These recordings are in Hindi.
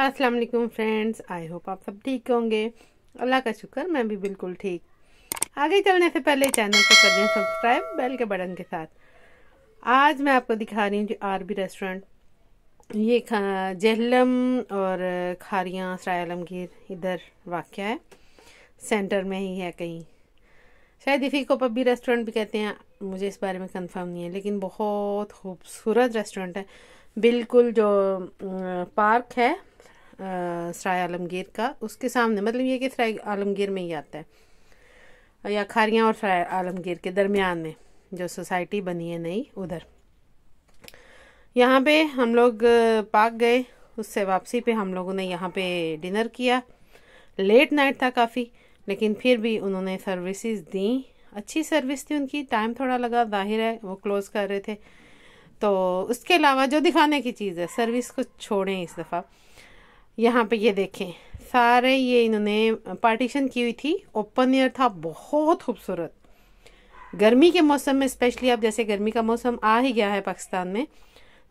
अस्सलाम वालेकुम फ्रेंड्स आई होप आप सब ठीक होंगे अल्लाह का शुक्र मैं भी बिल्कुल ठीक आगे चलने से पहले चैनल को कर दें सब्सक्राइब बेल के बटन के साथ आज मैं आपको दिखा रही हूँ आर आरबी रेस्टोरेंट ये जहलम और खारियाँ सराय आलमगीर इधर वाक़ है सेंटर में ही है कहीं शायद इसी को पब्बी रेस्टोरेंट भी कहते हैं मुझे इस बारे में कंफर्म नहीं है लेकिन बहुत खूबसूरत रेस्टोरेंट है बिल्कुल जो पार्क है सराय आलमगीर का उसके सामने मतलब ये कि सराय आलमगीर में ही आता है या खारियाँ और सराय आलमगीर के दरमियान में जो सोसाइटी बनी है नई उधर यहाँ पे हम लोग पाक गए उससे वापसी पे हम लोगों ने यहाँ पे डिनर किया लेट नाइट था काफ़ी लेकिन फिर भी उन्होंने सर्विसेज दी अच्छी सर्विस थी उनकी टाइम थोड़ा लगा जाहिर है वो क्लोज़ कर रहे थे तो उसके अलावा जो दिखाने की चीज़ है सर्विस को छोड़ें इस दफ़ा यहाँ पे ये देखें सारे ये इन्होंने पार्टीशन की हुई थी ओपन एयर था बहुत खूबसूरत गर्मी के मौसम में स्पेशली अब जैसे गर्मी का मौसम आ ही गया है पाकिस्तान में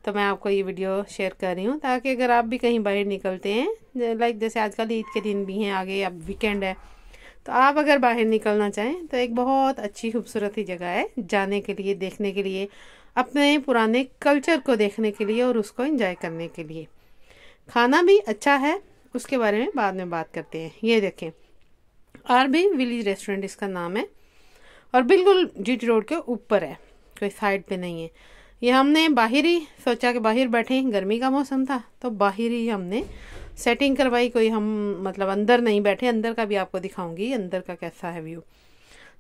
तो मैं आपको ये वीडियो शेयर कर रही हूँ ताकि अगर आप भी कहीं बाहर निकलते हैं लाइक जैसे आजकल ईद के दिन भी हैं आगे अब वीकेंड है तो आप अगर बाहर निकलना चाहें तो एक बहुत अच्छी खूबसूरत ही जगह है जाने के लिए देखने के लिए अपने पुराने कल्चर को देखने के लिए और उसको इंजॉय करने के लिए खाना भी अच्छा है उसके बारे में बाद में बात करते हैं ये देखें आरबी विलेज रेस्टोरेंट इसका नाम है और बिल्कुल टी रोड के ऊपर है कोई साइड पे नहीं है ये हमने बाहर ही सोचा कि बाहर बैठे हैं गर्मी का मौसम था तो बाहर ही हमने सेटिंग करवाई कोई हम मतलब अंदर नहीं बैठे अंदर का भी आपको दिखाऊंगी अंदर का कैसा है व्यू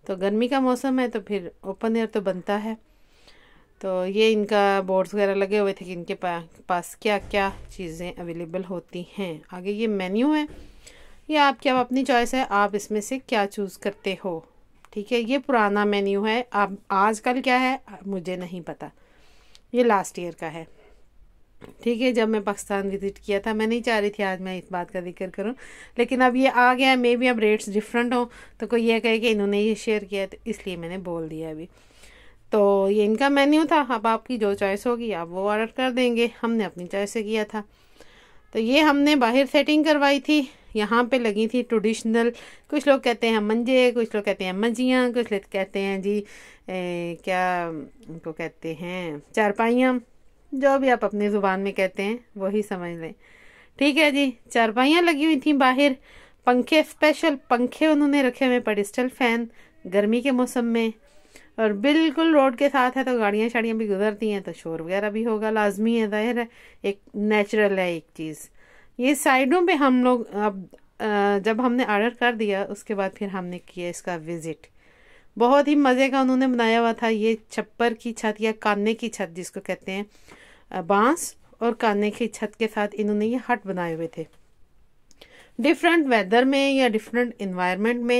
तो गर्मी का मौसम है तो फिर ओपन एयर तो बनता है तो ये इनका बोर्ड्स वगैरह लगे हुए थे कि इनके पा, पास क्या क्या चीज़ें अवेलेबल होती हैं आगे ये मेन्यू है ये आपकी अब अपनी चॉइस है आप इसमें से क्या चूज़ करते हो ठीक है ये पुराना मेन्यू है अब आजकल क्या है मुझे नहीं पता ये लास्ट ईयर का है ठीक है जब मैं पाकिस्तान विज़िट किया था मैं नहीं चाह रही थी आज मैं इस बात का जिक्र करूं लेकिन अब ये आ गया है मे बी अब रेट्स डिफरेंट हों तो कोई ये कहे कि इन्होंने ये शेयर किया तो इसलिए मैंने बोल दिया अभी तो ये इनका मेन्यू था अब आपकी जो चॉइस होगी आप वो ऑर्डर कर देंगे हमने अपनी चॉइस से किया था तो ये हमने बाहर सेटिंग करवाई थी यहाँ पे लगी थी ट्रेडिशनल कुछ लोग कहते हैं मंजे कुछ लोग कहते हैं मंजियाँ कुछ लोग कहते हैं जी ए, क्या उनको कहते हैं चारपाइयाँ जो भी आप अपनी ज़ुबान में कहते हैं वही समझ लें ठीक है जी चारपाइयाँ लगी हुई थी बाहर पंखे स्पेशल पंखे उन्होंने रखे हुए पेडिस्टल फ़ैन गर्मी के मौसम में और बिल्कुल रोड के साथ है तो गाड़ियाँ शाड़ियाँ भी गुजरती हैं तो शोर वगैरह भी होगा लाजमी है ज़ाहिर है एक नेचुरल है एक चीज़ ये साइडों पे हम लोग अब जब हमने आर्डर कर दिया उसके बाद फिर हमने किया इसका विज़िट बहुत ही मज़े का उन्होंने बनाया हुआ था ये छप्पर की छत या काने की छत जिसको कहते हैं बांस और काने की छत के साथ इन्होंने ये हट बनाए हुए थे डिफरेंट वेदर में या डिफरेंट इन्वायरमेंट में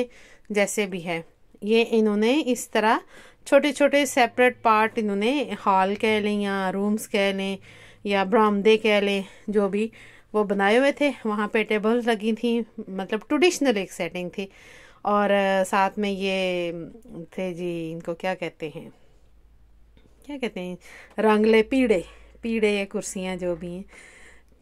जैसे भी है ये इन्होंने इस तरह छोटे छोटे सेपरेट पार्ट इन्होंने हॉल कह लें या रूम्स कह लें या बरामदे कह लें जो भी वो बनाए हुए थे वहाँ पे टेबल लगी थी मतलब ट्रेडिशनल एक सेटिंग थी और साथ में ये थे जी इनको क्या कहते हैं क्या कहते हैं रंगले पीड़े पीड़े या कुर्सियाँ जो भी हैं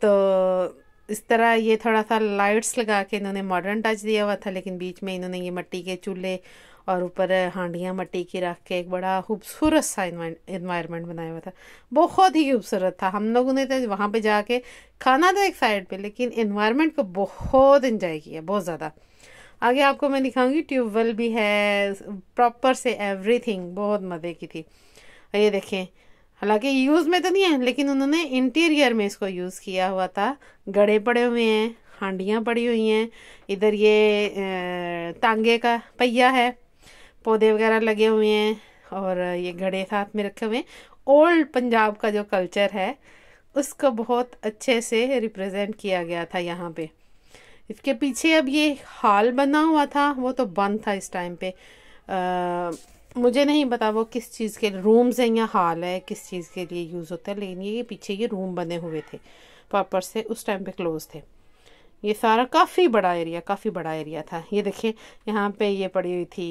तो इस तरह ये थोड़ा सा लाइट्स लगा के इन्होंने मॉडर्न टच दिया हुआ था लेकिन बीच में इन्होंने ये मट्टी के चूल्हे और ऊपर हांडियाँ मट्टी की रख के एक बड़ा खूबसूरत सा इन्वायरमेंट बनाया हुआ था बहुत ही खूबसूरत था हम लोगों ने तो वहाँ पे जाके खाना था तो एक साइड पे लेकिन इन्वायरमेंट को बहुत इन्जॉय किया बहुत ज़्यादा आगे आपको मैं दिखाऊंगी ट्यूबवेल भी है प्रॉपर से एवरीथिंग बहुत मज़े की थी ये देखें हालांकि यूज़ में तो नहीं है लेकिन उन्होंने इंटीरियर में इसको यूज़ किया हुआ था गड़े पड़े हुए हैं हांडियाँ पड़ी हुई हैं इधर ये तांगे का पहिया है पौधे वगैरह लगे हुए हैं और ये घड़े साथ में रखे हुए हैं ओल्ड पंजाब का जो कल्चर है उसको बहुत अच्छे से रिप्रेजेंट किया गया था यहाँ पे इसके पीछे अब ये हॉल बना हुआ था वो तो बंद था इस टाइम पे आ, मुझे नहीं पता वो किस चीज़ के रूम्स हैं या हॉल है किस चीज़ के लिए यूज़ होता है लेकिन ये पीछे ये रूम बने हुए थे पापर से उस टाइम पे क्लोज थे ये सारा काफ़ी बड़ा एरिया काफ़ी बड़ा एरिया था ये देखिए यहाँ पे ये पड़ी हुई थी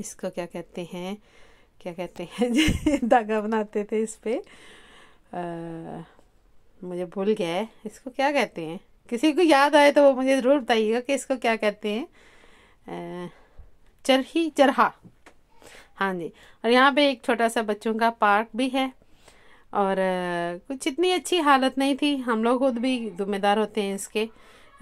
इसको क्या कहते हैं क्या कहते हैं धागा बनाते थे इस पर मुझे भूल गया है इसको क्या कहते हैं किसी को याद आए तो वो मुझे ज़रूर बताइएगा कि इसको क्या कहते हैं चरही चरहा हाँ जी और यहाँ पे एक छोटा सा बच्चों का पार्क भी है और कुछ इतनी अच्छी हालत नहीं थी हम लोग खुद भी जिम्मेदार होते हैं इसके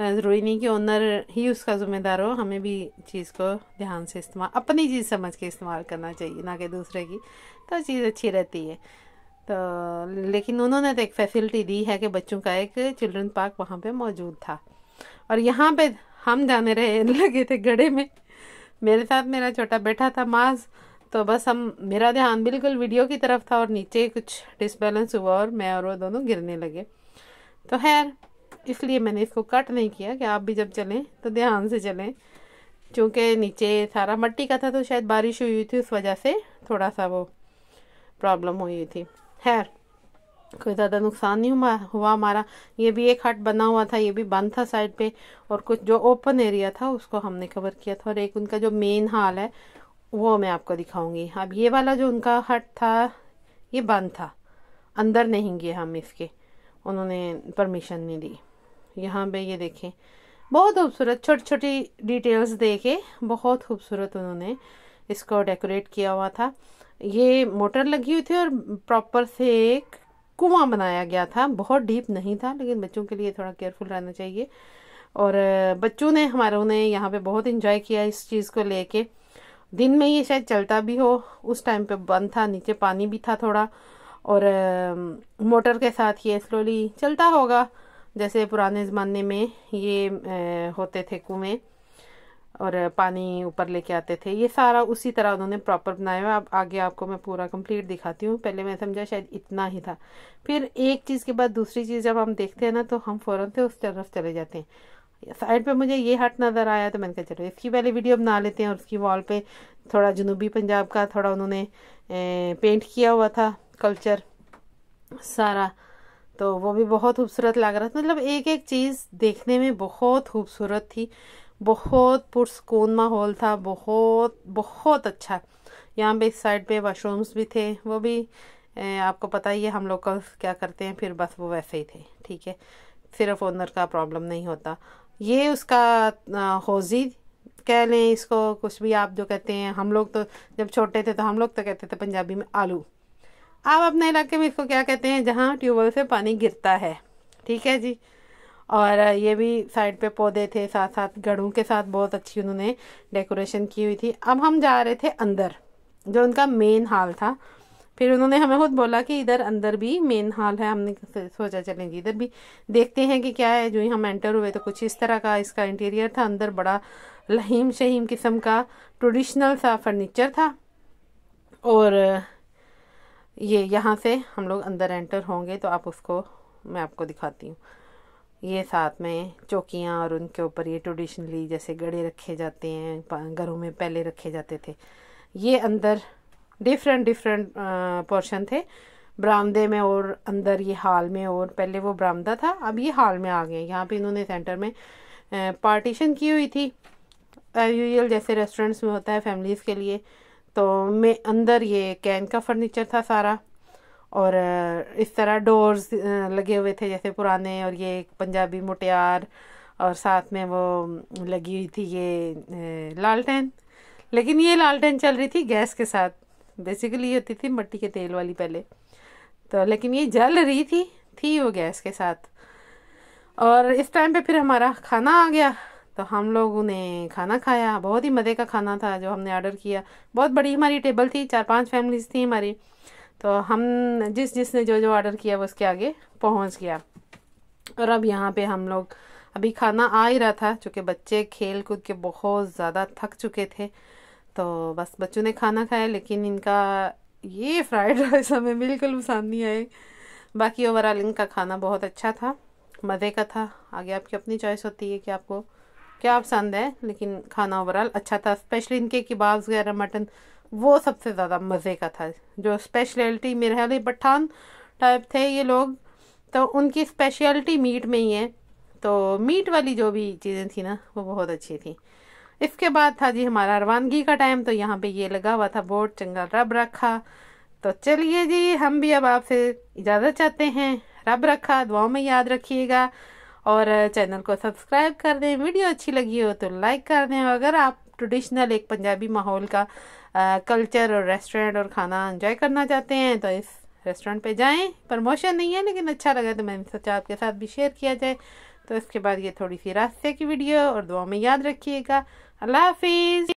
ज़रूरी नहीं कि ओनर ही उसका ज़िम्मेदार हो हमें भी चीज़ को ध्यान से इस्तेमाल अपनी चीज़ समझ के इस्तेमाल करना चाहिए ना कि दूसरे की तो चीज़ अच्छी रहती है तो लेकिन उन्होंने तो एक फैसिलिटी दी है कि बच्चों का एक चिल्ड्रन पार्क वहाँ पे मौजूद था और यहाँ पे हम जाने रहे लगे थे गड़े में मेरे साथ मेरा छोटा बेटा था माज तो बस हम मेरा ध्यान बिल्कुल वीडियो की तरफ था और नीचे कुछ डिसबैलेंस हुआ और मैं और वो दोनों गिरने लगे तो खैर इसलिए मैंने इसको कट नहीं किया कि आप भी जब चलें तो ध्यान से चलें क्योंकि नीचे सारा मिट्टी का था तो शायद बारिश हुई हुई थी उस वजह से थोड़ा सा वो प्रॉब्लम हुई थी खैर कोई ज़्यादा नुकसान नहीं हुआ हुआ हमारा ये भी एक हट बना हुआ था ये भी बंद था साइड पे और कुछ जो ओपन एरिया था उसको हमने कवर किया था और एक उनका जो मेन हाल है वो मैं आपको दिखाऊंगी अब ये वाला जो उनका हट था ये बंद था अंदर नहीं गए हम इसके उन्होंने परमिशन नहीं दी यहाँ पे ये देखें बहुत खूबसूरत छोटी छोटी डिटेल्स देखे बहुत खूबसूरत उन्होंने इसको डेकोरेट किया हुआ था ये मोटर लगी हुई थी और प्रॉपर से एक कुआं बनाया गया था बहुत डीप नहीं था लेकिन बच्चों के लिए थोड़ा केयरफुल रहना चाहिए और बच्चों ने हमारों ने यहाँ पे बहुत इंजॉय किया इस चीज़ को लेके दिन में ये शायद चलता भी हो उस टाइम पे बंद था नीचे पानी भी था थोड़ा और मोटर के साथ ये स्लोली चलता होगा जैसे पुराने ज़माने में ये होते थे कुएँ और पानी ऊपर लेके आते थे ये सारा उसी तरह उन्होंने प्रॉपर बनाया हुआ अब आगे आपको मैं पूरा कंप्लीट दिखाती हूँ पहले मैं समझा शायद इतना ही था फिर एक चीज़ के बाद दूसरी चीज़ जब हम देखते हैं ना तो हम फ़ौरन से उस तरफ चले जाते हैं साइड पे मुझे ये हट नज़र आया तो मैंने कहा चलो इसकी पहले वीडियो बना लेते हैं और उसकी वॉल पर थोड़ा जनूबी पंजाब का थोड़ा उन्होंने पेंट किया हुआ था कल्चर सारा तो वो भी बहुत खूबसूरत लग रहा था मतलब एक एक चीज़ देखने में बहुत खूबसूरत थी बहुत पुरसकून माहौल था बहुत बहुत अच्छा यहाँ पे इस साइड पे वॉशरूम्स भी थे वो भी ए, आपको पता ही है हम लोकल्स क्या करते हैं फिर बस वो वैसे ही थे ठीक है सिर्फ ओनर का प्रॉब्लम नहीं होता ये उसका हौजी कह लें इसको कुछ भी आप जो कहते हैं हम लोग तो जब छोटे थे तो हम लोग तो कहते थे पंजाबी में आलू आप अपने इलाके में इसको क्या कहते हैं जहाँ ट्यूबवेल से पानी गिरता है ठीक है जी और ये भी साइड पे पौधे थे साथ साथ गढ़ों के साथ बहुत अच्छी उन्होंने डेकोरेशन की हुई थी अब हम जा रहे थे अंदर जो उनका मेन हॉल था फिर उन्होंने हमें खुद बोला कि इधर अंदर भी मेन हॉल है हमने सोचा चलेंगे इधर भी देखते हैं कि क्या है जो ही हम एंटर हुए तो कुछ इस तरह का इसका इंटीरियर था अंदर बड़ा लहीम शहीम किस्म का ट्रेडिशनल सा फर्नीचर था और ये यहाँ से हम लोग अंदर एंटर होंगे तो आप उसको मैं आपको दिखाती हूँ ये साथ में चौकियाँ और उनके ऊपर ये ट्रेडिशनली जैसे गड़े रखे जाते हैं घरों में पहले रखे जाते थे ये अंदर डिफरेंट डिफरेंट पोर्शन थे बरामदे में और अंदर ये हाल में और पहले वो बरामदा था अब ये हॉल में आ गए यहाँ पे इन्होंने सेंटर में पार्टीशन की हुई थी यूजल जैसे रेस्टोरेंट्स में होता है फैमिलीज़ के लिए तो मैं अंदर ये कैन का फर्नीचर था सारा और इस तरह डोर्स लगे हुए थे जैसे पुराने और ये पंजाबी मुटियार और साथ में वो लगी हुई थी ये लालटेन लेकिन ये लालटेन चल रही थी गैस के साथ बेसिकली ये होती थी मट्टी के तेल वाली पहले तो लेकिन ये जल रही थी थी वो गैस के साथ और इस टाइम पे फिर हमारा खाना आ गया तो हम लोगों ने खाना खाया बहुत ही मज़े का खाना था जो हमने ऑर्डर किया बहुत बड़ी हमारी टेबल थी चार पांच फैमिलीज थी हमारी तो हम जिस जिसने जो जो ऑर्डर किया वो उसके आगे पहुंच गया और अब यहाँ पे हम लोग अभी खाना आ ही रहा था चूँकि बच्चे खेल कूद के बहुत ज़्यादा थक चुके थे तो बस बच्चों ने खाना खाया लेकिन इनका ये फ्राइड राइस हमें बिल्कुल पसंद नहीं आए बाकी ओवरऑल इनका खाना बहुत अच्छा था मज़े का था आगे आपकी अपनी चॉइस होती है कि आपको क्या पसंद है लेकिन खाना ओवरऑल अच्छा था स्पेशली इनके किबाब्स वगैरह मटन वो सबसे ज़्यादा मज़े का था जो स्पेशलिटी मेरे ख्याल पठान टाइप थे ये लोग तो उनकी स्पेशलिटी मीट में ही है तो मीट वाली जो भी चीज़ें थी ना वो बहुत अच्छी थी इसके बाद था जी हमारा रवानगी का टाइम तो यहाँ पे ये लगा हुआ था बोर्ड चंगा रब रखा तो चलिए जी हम भी अब आपसे इजाज़त चाहते हैं रब रखा दुआओं में याद रखिएगा और चैनल को सब्सक्राइब कर दें वीडियो अच्छी लगी हो तो लाइक कर दें अगर आप ट्रेडिशनल एक पंजाबी माहौल का आ, कल्चर और रेस्टोरेंट और खाना एंजॉय करना चाहते हैं तो इस रेस्टोरेंट पे जाएं प्रमोशन नहीं है लेकिन अच्छा लगा तो मैंने सोचा आपके साथ भी शेयर किया जाए तो इसके बाद ये थोड़ी सी रास्ते की वीडियो और दुआ में याद रखिएगा अल्लाह हाफिज़